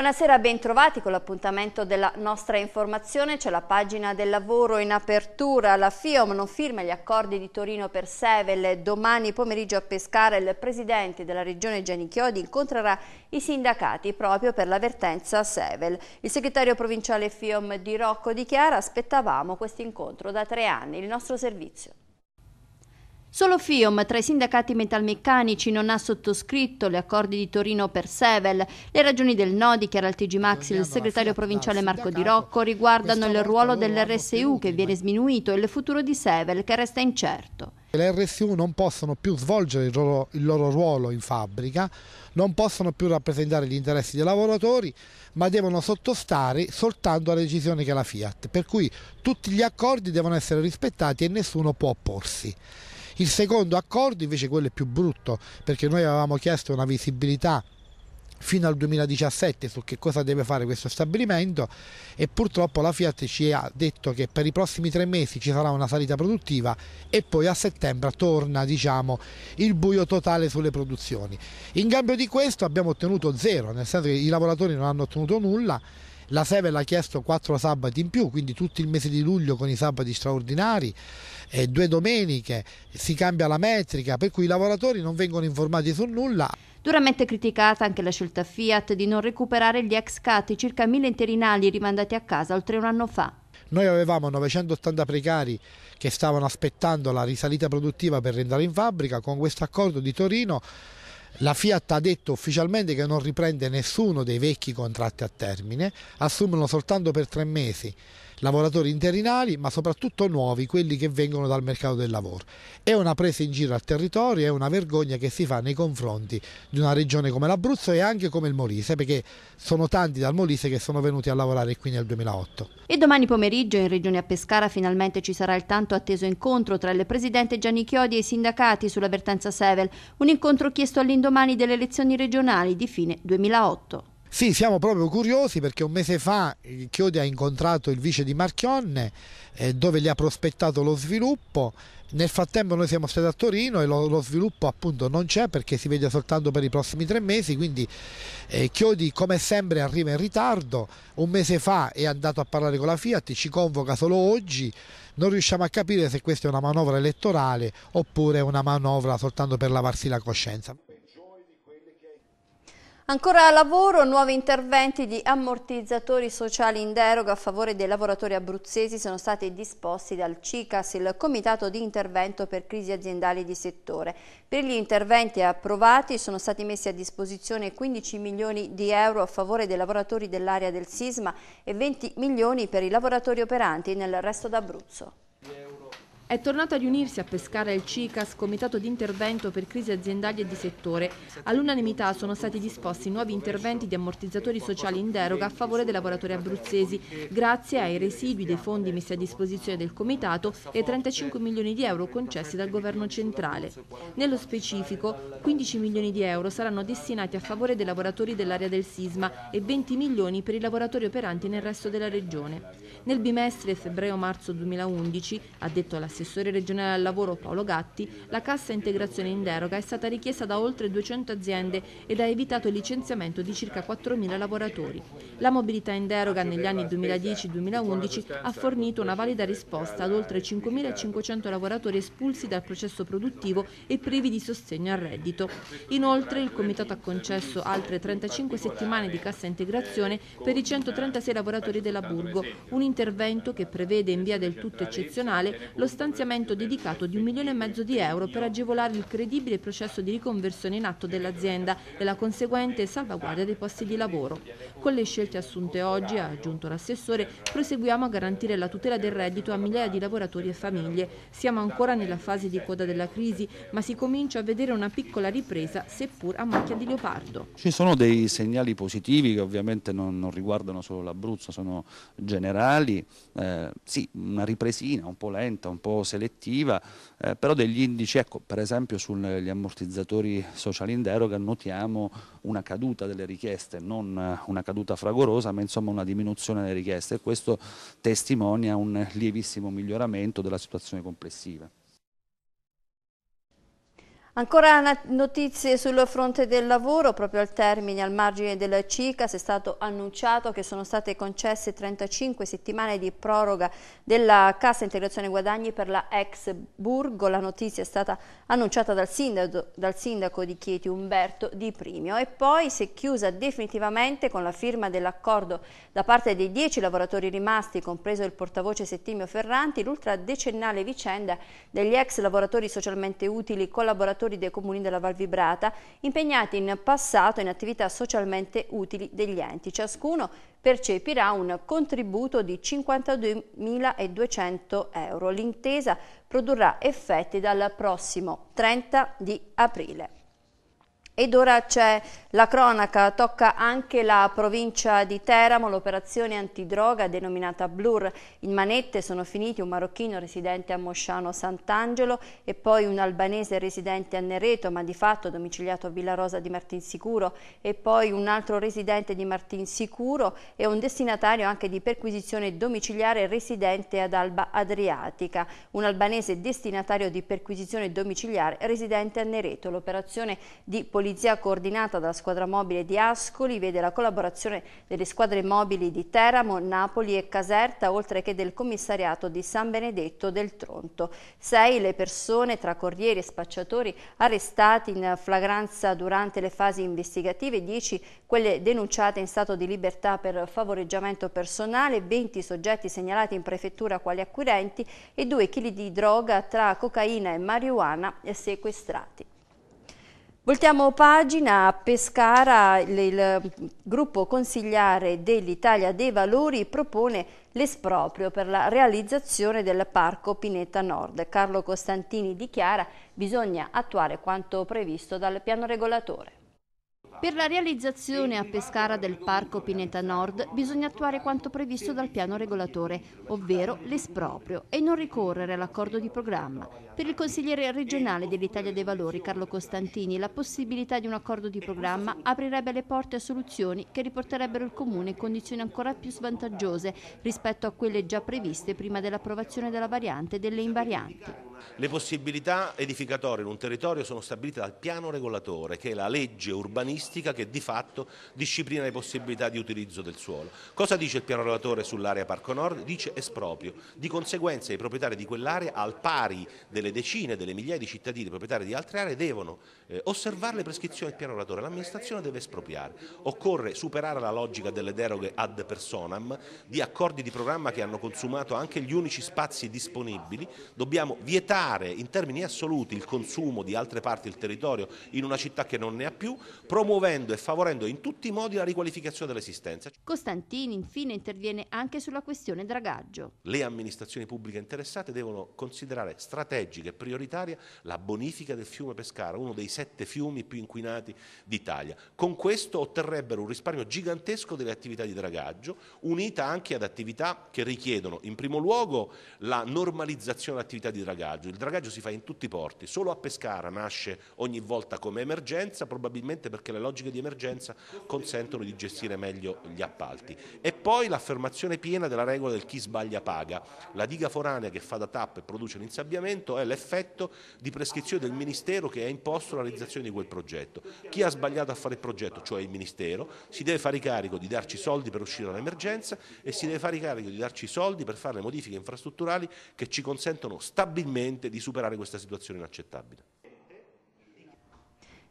Buonasera, bentrovati con l'appuntamento della nostra informazione. C'è la pagina del lavoro in apertura. La FIOM non firma gli accordi di Torino per Sevel. Domani pomeriggio a Pescara il presidente della regione Gianni Chiodi incontrerà i sindacati proprio per l'avvertenza Sevel. Il segretario provinciale FIOM di Rocco dichiara aspettavamo questo incontro da tre anni. Il nostro servizio. Solo FIOM tra i sindacati metalmeccanici non ha sottoscritto gli accordi di Torino per Sevel. Le ragioni del no, dichiara al TG Max il segretario provinciale Marco Di Rocco, riguardano il ruolo dell'RSU che viene sminuito e il futuro di Sevel che resta incerto. Le RSU non possono più svolgere il loro, il loro, ruolo in fabbrica, non possono più rappresentare gli interessi dei lavoratori, ma devono sottostare soltanto alle decisioni che ha la Fiat. Per cui tutti gli accordi devono essere rispettati e nessuno può opporsi. Il secondo accordo invece quello è più brutto perché noi avevamo chiesto una visibilità fino al 2017 su che cosa deve fare questo stabilimento e purtroppo la Fiat ci ha detto che per i prossimi tre mesi ci sarà una salita produttiva e poi a settembre torna diciamo, il buio totale sulle produzioni. In cambio di questo abbiamo ottenuto zero, nel senso che i lavoratori non hanno ottenuto nulla la Seve l'ha chiesto quattro sabati in più, quindi tutto il mese di luglio con i sabati straordinari, eh, due domeniche, si cambia la metrica, per cui i lavoratori non vengono informati su nulla. Duramente criticata anche la scelta Fiat di non recuperare gli ex cati, circa mille interinali rimandati a casa oltre un anno fa. Noi avevamo 980 precari che stavano aspettando la risalita produttiva per rientrare in fabbrica, con questo accordo di Torino la Fiat ha detto ufficialmente che non riprende nessuno dei vecchi contratti a termine, assumono soltanto per tre mesi lavoratori interinali, ma soprattutto nuovi, quelli che vengono dal mercato del lavoro. È una presa in giro al territorio, è una vergogna che si fa nei confronti di una regione come l'Abruzzo e anche come il Molise, perché sono tanti dal Molise che sono venuti a lavorare qui nel 2008. E domani pomeriggio in Regione a Pescara finalmente ci sarà il tanto atteso incontro tra il presidente Gianni Chiodi e i sindacati sulla vertenza Sevel, un incontro chiesto all'indomani delle elezioni regionali di fine 2008. Sì, siamo proprio curiosi perché un mese fa Chiodi ha incontrato il vice di Marchionne eh, dove gli ha prospettato lo sviluppo. Nel frattempo noi siamo stati a Torino e lo, lo sviluppo appunto non c'è perché si vede soltanto per i prossimi tre mesi, quindi eh, Chiodi come sempre arriva in ritardo, un mese fa è andato a parlare con la Fiat, ci convoca solo oggi, non riusciamo a capire se questa è una manovra elettorale oppure una manovra soltanto per lavarsi la coscienza. Ancora a lavoro, nuovi interventi di ammortizzatori sociali in deroga a favore dei lavoratori abruzzesi sono stati disposti dal CICAS, il Comitato di Intervento per Crisi Aziendali di Settore. Per gli interventi approvati sono stati messi a disposizione 15 milioni di euro a favore dei lavoratori dell'area del sisma e 20 milioni per i lavoratori operanti nel resto d'Abruzzo. È tornata a riunirsi a Pescara il CICAS, Comitato di Intervento per Crisi Aziendali e di Settore. All'unanimità sono stati disposti nuovi interventi di ammortizzatori sociali in deroga a favore dei lavoratori abruzzesi, grazie ai residui dei fondi messi a disposizione del Comitato e 35 milioni di euro concessi dal Governo centrale. Nello specifico, 15 milioni di euro saranno destinati a favore dei lavoratori dell'area del sisma e 20 milioni per i lavoratori operanti nel resto della regione. Nel bimestre febbraio-marzo 2011, ha detto l'assistente, l'assessore regionale al lavoro Paolo Gatti, la cassa integrazione in deroga è stata richiesta da oltre 200 aziende ed ha evitato il licenziamento di circa 4.000 lavoratori. La mobilità in deroga negli anni 2010-2011 ha fornito una valida risposta ad oltre 5.500 lavoratori espulsi dal processo produttivo e privi di sostegno al reddito. Inoltre il Comitato ha concesso altre 35 settimane di cassa integrazione per i 136 lavoratori della Burgo, un intervento che prevede in via del tutto eccezionale lo stanziamento stanziamento dedicato di un milione e mezzo di euro per agevolare il credibile processo di riconversione in atto dell'azienda e la conseguente salvaguardia dei posti di lavoro. Con le scelte assunte oggi, ha aggiunto l'assessore, proseguiamo a garantire la tutela del reddito a migliaia di lavoratori e famiglie. Siamo ancora nella fase di coda della crisi, ma si comincia a vedere una piccola ripresa, seppur a macchia di leopardo. Ci sono dei segnali positivi che ovviamente non, non riguardano solo l'Abruzzo, sono generali. Eh, sì, una ripresina un po' lenta, un po' selettiva, eh, però degli indici, ecco, per esempio sugli ammortizzatori sociali in deroga notiamo una caduta delle richieste, non eh, una caduta fragorosa, ma insomma una diminuzione delle richieste e questo testimonia un lievissimo miglioramento della situazione complessiva. Ancora notizie sul fronte del lavoro, proprio al termine, al margine della CICAS è stato annunciato che sono state concesse 35 settimane di proroga della Cassa Integrazione Guadagni per la ex Burgo, la notizia è stata annunciata dal sindaco, dal sindaco di Chieti Umberto Di Primio e poi si è chiusa definitivamente con la firma dell'accordo da parte dei 10 lavoratori rimasti, compreso il portavoce Settimio Ferranti, l'ultradecennale vicenda degli ex lavoratori socialmente utili collaboratori lavoratori dei comuni della Val Vibrata impegnati in passato in attività socialmente utili degli enti. Ciascuno percepirà un contributo di 52.200 euro. L'intesa produrrà effetti dal prossimo 30 di aprile. Ed ora c'è la cronaca, tocca anche la provincia di Teramo, l'operazione antidroga denominata Blur. In manette sono finiti un marocchino residente a Mosciano Sant'Angelo e poi un albanese residente a Nereto, ma di fatto domiciliato a Villa Rosa di Martinsicuro e poi un altro residente di Martinsicuro e un destinatario anche di perquisizione domiciliare residente ad Alba Adriatica. Un albanese destinatario di perquisizione domiciliare residente a Nereto. L'operazione di polizia polizia coordinata dalla squadra mobile di Ascoli vede la collaborazione delle squadre mobili di Teramo, Napoli e Caserta, oltre che del commissariato di San Benedetto del Tronto. Sei le persone, tra corrieri e spacciatori, arrestati in flagranza durante le fasi investigative, 10 quelle denunciate in stato di libertà per favoreggiamento personale, 20 soggetti segnalati in prefettura quali acquirenti e 2 kg di droga tra cocaina e marijuana sequestrati. Voltiamo pagina a Pescara, il, gruppo consigliare dell'Italia dei Valori propone l'esproprio per la realizzazione del parco Pineta Nord. Carlo Costantini dichiara bisogna attuare quanto previsto dal piano regolatore. Per la realizzazione a Pescara del Parco Pineta Nord bisogna attuare quanto previsto dal piano regolatore, ovvero l'esproprio, e non ricorrere all'accordo di programma. Per il consigliere regionale dell'Italia dei Valori, Carlo Costantini, la possibilità di un accordo di programma aprirebbe le porte a soluzioni che riporterebbero il Comune in condizioni ancora più svantaggiose rispetto a quelle già previste prima dell'approvazione della variante e delle invarianti. Le possibilità edificatorie in un territorio sono stabilite dal piano regolatore, che è la legge urbanistica plastica che di fatto disciplina le possibilità di utilizzo del suolo. Cosa dice il piano relatore sull'area Parco Nord? Dice esproprio. Di conseguenza i proprietari di quell'area, al pari delle decine, delle migliaia di cittadini proprietari di altre aree, devono eh, osservare le prescrizioni del piano relatore. L'amministrazione deve espropriare. Occorre superare la logica delle deroghe ad personam, di accordi di programma che hanno consumato anche gli unici spazi disponibili. Dobbiamo vietare in termini assoluti il consumo di altre parti del territorio in una città che non ne ha più, promuovere promuovendo e favorendo in tutti i modi la riqualificazione dell'esistenza. Costantini infine interviene anche sulla questione dragaggio. Le amministrazioni pubbliche interessate devono considerare strategica e prioritaria la bonifica del fiume Pescara, uno dei sette fiumi più inquinati d'Italia. Con questo otterrebbero un risparmio gigantesco delle attività di dragaggio, unita anche ad attività che richiedono in primo luogo la normalizzazione dell'attività di dragaggio. Il dragaggio si fa in tutti i porti, solo a Pescara nasce ogni volta come emergenza, probabilmente perché le logiche di emergenza consentono di gestire meglio gli appalti. E poi l'affermazione piena della regola del chi sbaglia paga. La diga foranea che fa da TAP e produce l'insabbiamento è l'effetto di prescrizione del Ministero che ha imposto la realizzazione di quel progetto. Chi ha sbagliato a fare il progetto, cioè il Ministero, si deve fare carico di darci soldi per uscire dall'emergenza e si deve fare carico di darci soldi per fare le modifiche infrastrutturali che ci consentono stabilmente di superare questa situazione inaccettabile.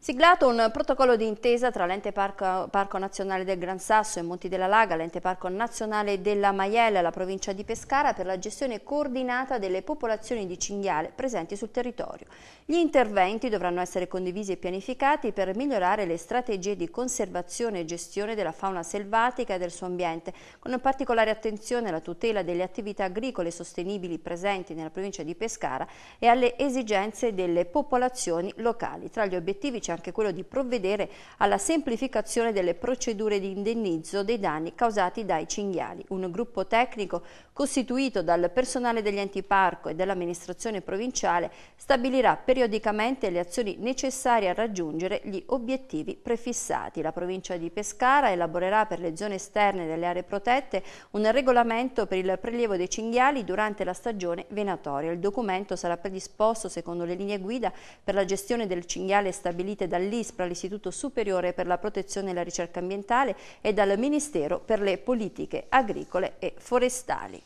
Siglato un protocollo di intesa tra l'ente parco, parco, nazionale del Gran Sasso e Monti della Laga, l'ente parco nazionale della Maiella e la provincia di Pescara per la gestione coordinata delle popolazioni di cinghiale presenti sul territorio. Gli interventi dovranno essere condivisi e pianificati per migliorare le strategie di conservazione e gestione della fauna selvatica e del suo ambiente, con particolare attenzione alla tutela delle attività agricole sostenibili presenti nella provincia di Pescara e alle esigenze delle popolazioni locali. Tra gli obiettivi c'è anche quello di provvedere alla semplificazione delle procedure di indennizzo dei danni causati dai cinghiali. Un gruppo tecnico costituito dal personale degli enti parco e dell'amministrazione provinciale stabilirà periodicamente le azioni necessarie a raggiungere gli obiettivi prefissati. La provincia di Pescara elaborerà per le zone esterne delle aree protette un regolamento per il prelievo dei cinghiali durante la stagione venatoria. Il documento sarà predisposto secondo le linee guida per la gestione del cinghiale stabilito gestite dall'ISPRA, l'Istituto Superiore per la Protezione e la Ricerca Ambientale e dal Ministero per le Politiche Agricole e Forestali.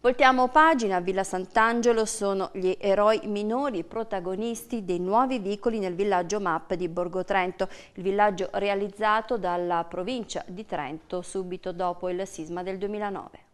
Voltiamo pagina, a Villa Sant'Angelo sono gli eroi minori protagonisti dei nuovi vicoli nel villaggio MAP di Borgo Trento, il villaggio realizzato dalla provincia di Trento subito dopo il sisma del 2009.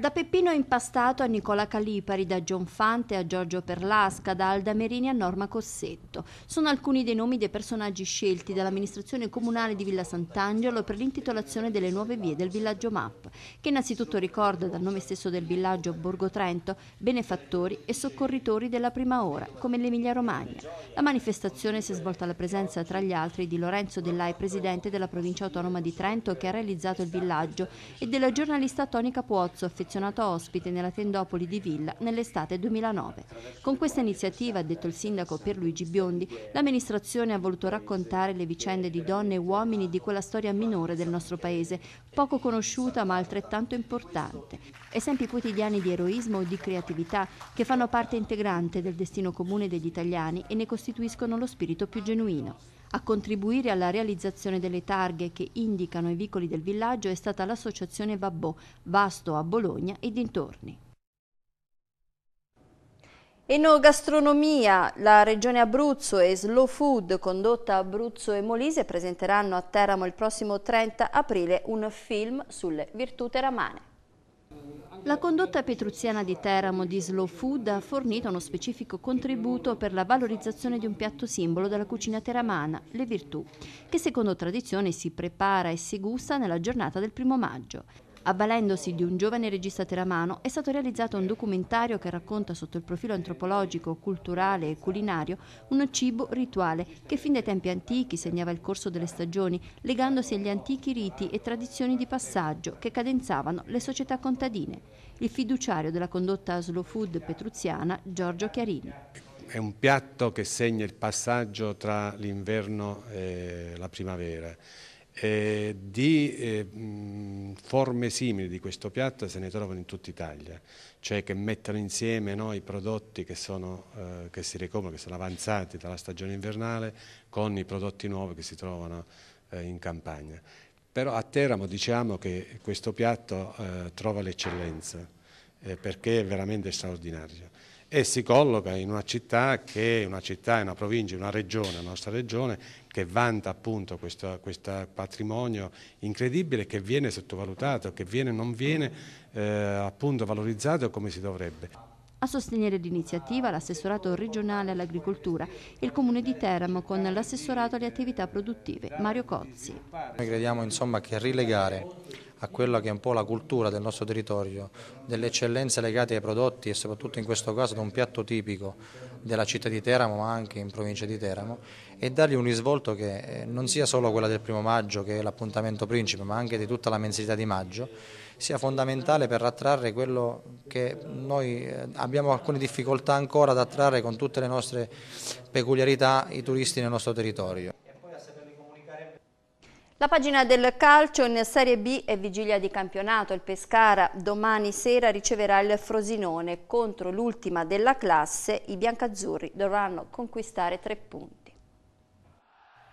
Da Peppino Impastato a Nicola Calipari, da Gionfante a Giorgio Perlasca, da Alda Merini a Norma Cossetto. Sono alcuni dei nomi dei personaggi scelti dall'amministrazione comunale di Villa Sant'Angelo per l'intitolazione delle nuove vie del villaggio MAP, che innanzitutto ricorda dal nome stesso del villaggio Borgo Trento benefattori e soccorritori della prima ora, come l'Emilia Romagna. La manifestazione si è svolta alla presenza tra gli altri di Lorenzo Dellai, presidente della provincia autonoma di Trento che ha realizzato il villaggio, e della giornalista Tonica Puozzo, affezionata condizionato a ospite nella tendopoli di Villa nell'estate 2009. Con questa iniziativa, ha detto il sindaco Pierluigi Biondi, l'amministrazione ha voluto raccontare le vicende di donne e uomini di quella storia minore del nostro paese, poco conosciuta ma altrettanto importante. Esempi quotidiani di eroismo o di creatività che fanno parte integrante del destino comune degli italiani e ne costituiscono lo spirito più genuino. A contribuire alla realizzazione delle targhe che indicano i vicoli del villaggio è stata l'associazione Vabbò, vasto a Bologna e dintorni. Enogastronomia, la regione Abruzzo e Slow Food condotta a Abruzzo e Molise presenteranno a Teramo il prossimo 30 aprile un film sulle virtù teramane. La condotta petruziana di Teramo di Slow Food ha fornito uno specifico contributo per la valorizzazione di un piatto simbolo della cucina teramana, le virtù, che secondo tradizione si prepara e si gusta nella giornata del primo maggio. Avvalendosi di un giovane regista teramano è stato realizzato un documentario che racconta sotto il profilo antropologico, culturale e culinario un cibo rituale che fin dai tempi antichi segnava il corso delle stagioni, legandosi agli antichi riti e tradizioni di passaggio che cadenzavano le società contadine. Il fiduciario della condotta slow food petruziana, Giorgio Chiarini. È un piatto che segna il passaggio tra l'inverno e la primavera eh, di eh, forme simili di questo piatto se ne trovano in tutta Italia, cioè che mettono insieme no, i prodotti che, sono, eh, che si ricomprano, che sono avanzati dalla stagione invernale, con i prodotti nuovi che si trovano eh, in campagna. Però a Teramo diciamo che questo piatto eh, trova l'eccellenza eh, perché è veramente straordinario e si colloca in una città che è una città, una provincia, una regione, la nostra regione, che vanta appunto questo, questo patrimonio incredibile che viene sottovalutato, che viene, non viene eh, appunto valorizzato come si dovrebbe. A sostenere l'iniziativa l'assessorato regionale all'agricoltura e il comune di Teramo con l'assessorato alle attività produttive Mario Cozzi. Noi crediamo insomma che rilegare a quella che è un po' la cultura del nostro territorio, delle eccellenze legate ai prodotti e soprattutto in questo caso ad un piatto tipico della città di Teramo ma anche in provincia di Teramo e dargli un risvolto che eh, non sia solo quella del primo maggio che è l'appuntamento principe ma anche di tutta la mensilità di maggio sia fondamentale per attrarre quello che noi eh, abbiamo alcune difficoltà ancora ad attrarre con tutte le nostre peculiarità i turisti nel nostro territorio. La pagina del calcio in Serie B è vigilia di campionato. Il Pescara domani sera riceverà il Frosinone. Contro l'ultima della classe i biancazzurri dovranno conquistare tre punti.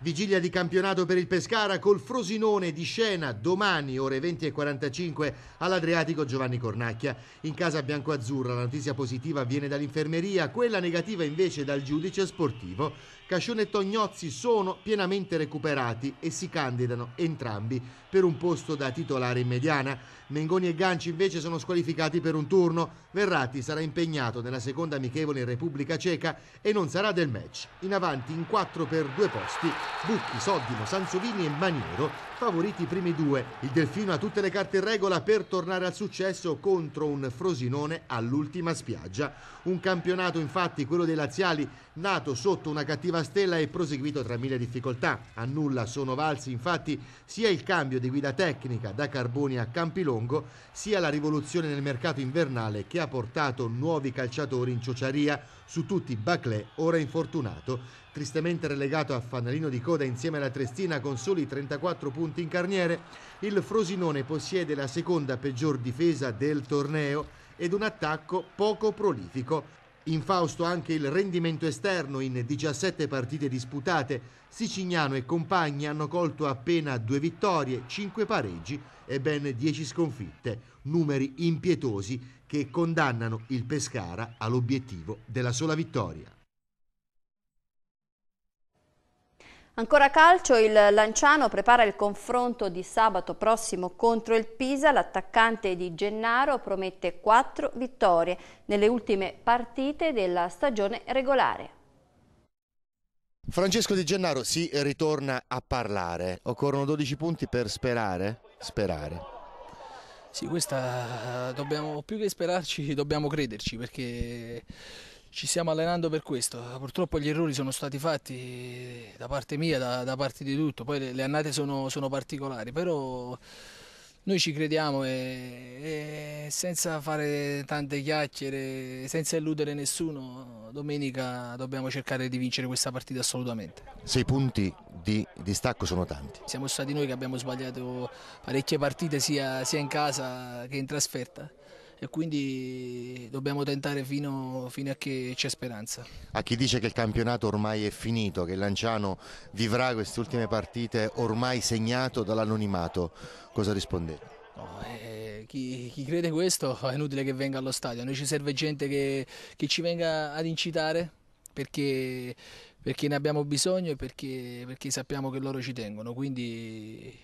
Vigilia di campionato per il Pescara col Frosinone di scena domani ore 20.45 all'Adriatico Giovanni Cornacchia. In casa bianco-azzurra la notizia positiva viene dall'infermeria, quella negativa invece dal giudice sportivo. Cascione e Tognozzi sono pienamente recuperati e si candidano entrambi per un posto da titolare in mediana. Mengoni e Ganci invece sono squalificati per un turno. Verratti sarà impegnato nella seconda amichevole in Repubblica Ceca e non sarà del match. In avanti in quattro per due posti Bucchi, Soddimo, Sansovini e Maniero Favoriti i primi due, il Delfino ha tutte le carte in regola per tornare al successo contro un Frosinone all'ultima spiaggia. Un campionato infatti, quello dei laziali, nato sotto una cattiva stella e proseguito tra mille difficoltà. A nulla sono valsi infatti sia il cambio di guida tecnica da Carboni a Campilongo, sia la rivoluzione nel mercato invernale che ha portato nuovi calciatori in ciociaria su tutti Baclè, ora infortunato, tristemente relegato a fanalino di coda insieme alla Trestina con soli 34 punti in carniere, il Frosinone possiede la seconda peggior difesa del torneo ed un attacco poco prolifico. In Fausto anche il rendimento esterno in 17 partite disputate, Sicignano e compagni hanno colto appena due vittorie, 5 pareggi e ben 10 sconfitte, numeri impietosi che condannano il Pescara all'obiettivo della sola vittoria. Ancora calcio, il Lanciano prepara il confronto di sabato prossimo contro il Pisa. L'attaccante di Gennaro promette quattro vittorie nelle ultime partite della stagione regolare. Francesco Di Gennaro si ritorna a parlare. Occorrono 12 punti per sperare? Sperare. Sì, questa dobbiamo più che sperarci, dobbiamo crederci perché ci stiamo allenando per questo. Purtroppo gli errori sono stati fatti da parte mia, da, da parte di tutto. Poi le, le annate sono, sono, particolari, però noi ci crediamo e, e, senza fare tante chiacchiere, senza illudere nessuno, domenica dobbiamo cercare di vincere questa partita assolutamente. Sei punti di distacco sono tanti. Siamo stati noi che abbiamo sbagliato parecchie partite sia, sia in casa che in trasferta e quindi dobbiamo tentare fino, fino a che c'è speranza. A chi dice che il campionato ormai è finito, che Lanciano vivrà queste ultime partite ormai segnato dall'anonimato, cosa rispondete? No, eh, chi, chi, crede questo è inutile che venga allo stadio, a noi ci serve gente che, che ci venga ad incitare perché, perché, ne abbiamo bisogno e perché, perché sappiamo che loro ci tengono, quindi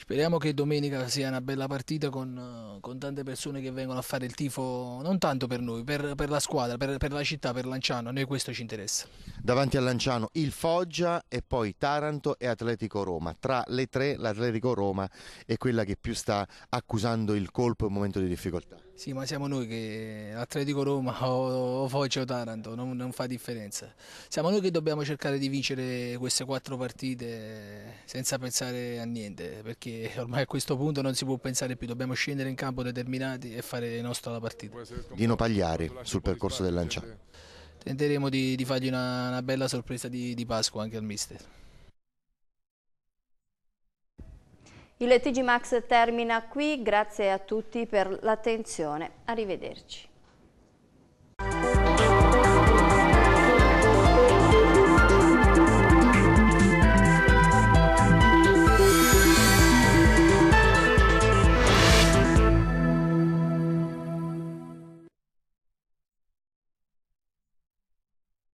Speriamo che domenica sia una bella partita con, con, tante persone che vengono a fare il tifo, non tanto per noi, per, per la squadra, per, per, la città, per Lanciano, a noi questo ci interessa. Davanti a Lanciano il Foggia e poi Taranto e Atletico Roma. Tra le tre l'Atletico Roma è quella che più sta accusando il colpo in momento di difficoltà. Sì, ma siamo noi che Atletico Roma o, o Foggia o Taranto, non, non, fa differenza. Siamo noi che dobbiamo cercare di vincere queste quattro partite senza pensare a niente, perché ormai a questo punto non si può pensare più, dobbiamo scendere in campo determinati e fare nostra la partita. Dino Pagliari sul percorso del Lancia. Tenteremo di, di fargli una, una, bella sorpresa di, di Pasqua anche al mister. Il TG Max termina qui, grazie a tutti per l'attenzione, arrivederci.